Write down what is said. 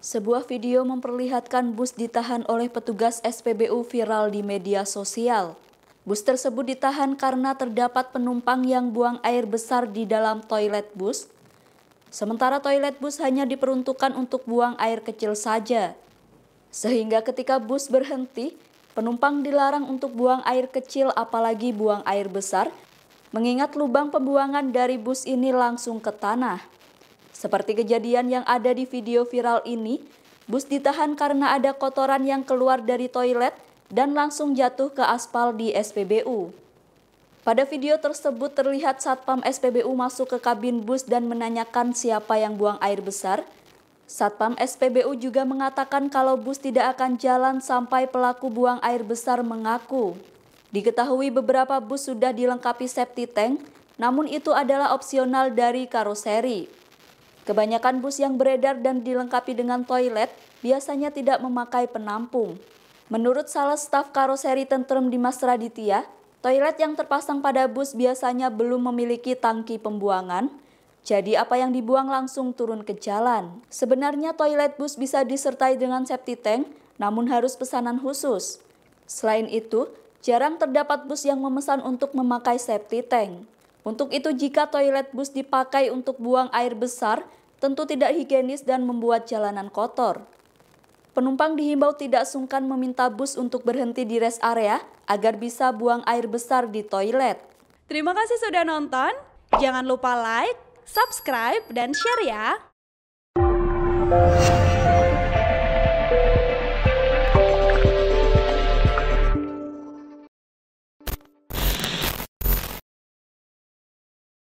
Sebuah video memperlihatkan bus ditahan oleh petugas SPBU viral di media sosial. Bus tersebut ditahan karena terdapat penumpang yang buang air besar di dalam toilet bus, sementara toilet bus hanya diperuntukkan untuk buang air kecil saja. Sehingga ketika bus berhenti, penumpang dilarang untuk buang air kecil apalagi buang air besar, mengingat lubang pembuangan dari bus ini langsung ke tanah. Seperti kejadian yang ada di video viral ini, bus ditahan karena ada kotoran yang keluar dari toilet dan langsung jatuh ke aspal di SPBU. Pada video tersebut terlihat Satpam SPBU masuk ke kabin bus dan menanyakan siapa yang buang air besar. Satpam SPBU juga mengatakan kalau bus tidak akan jalan sampai pelaku buang air besar mengaku. Diketahui beberapa bus sudah dilengkapi septi tank, namun itu adalah opsional dari karoseri. Kebanyakan bus yang beredar dan dilengkapi dengan toilet biasanya tidak memakai penampung. Menurut salah staf karoseri tentrem Dimas Raditya, toilet yang terpasang pada bus biasanya belum memiliki tangki pembuangan, jadi apa yang dibuang langsung turun ke jalan. Sebenarnya toilet bus bisa disertai dengan septi tank, namun harus pesanan khusus. Selain itu, jarang terdapat bus yang memesan untuk memakai septi tank. Untuk itu jika toilet bus dipakai untuk buang air besar, tentu tidak higienis dan membuat jalanan kotor. Penumpang dihimbau tidak sungkan meminta bus untuk berhenti di rest area agar bisa buang air besar di toilet. Terima kasih sudah nonton. Jangan lupa like, subscribe, dan share ya.